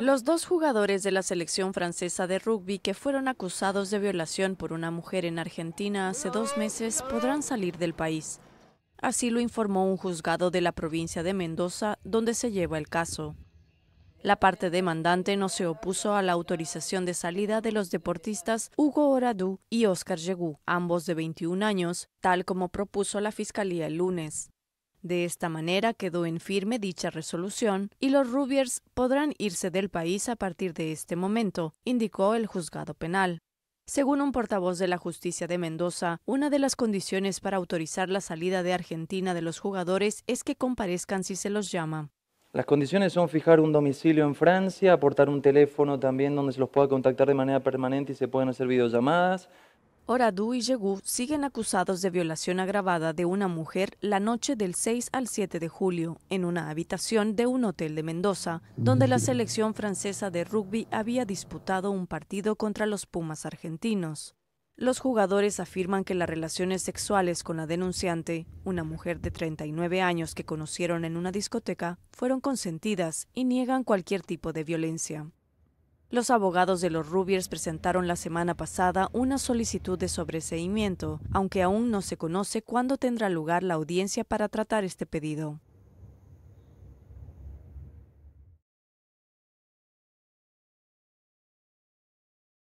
Los dos jugadores de la selección francesa de rugby que fueron acusados de violación por una mujer en Argentina hace dos meses podrán salir del país. Así lo informó un juzgado de la provincia de Mendoza, donde se lleva el caso. La parte demandante no se opuso a la autorización de salida de los deportistas Hugo Oradú y Oscar Yegú, ambos de 21 años, tal como propuso la fiscalía el lunes. De esta manera quedó en firme dicha resolución y los Rubiers podrán irse del país a partir de este momento, indicó el juzgado penal. Según un portavoz de la justicia de Mendoza, una de las condiciones para autorizar la salida de Argentina de los jugadores es que comparezcan si se los llama. Las condiciones son fijar un domicilio en Francia, aportar un teléfono también donde se los pueda contactar de manera permanente y se puedan hacer videollamadas, Oradu y Yegú siguen acusados de violación agravada de una mujer la noche del 6 al 7 de julio, en una habitación de un hotel de Mendoza, donde la selección francesa de rugby había disputado un partido contra los Pumas argentinos. Los jugadores afirman que las relaciones sexuales con la denunciante, una mujer de 39 años que conocieron en una discoteca, fueron consentidas y niegan cualquier tipo de violencia. Los abogados de los Rubiers presentaron la semana pasada una solicitud de sobreseimiento, aunque aún no se conoce cuándo tendrá lugar la audiencia para tratar este pedido.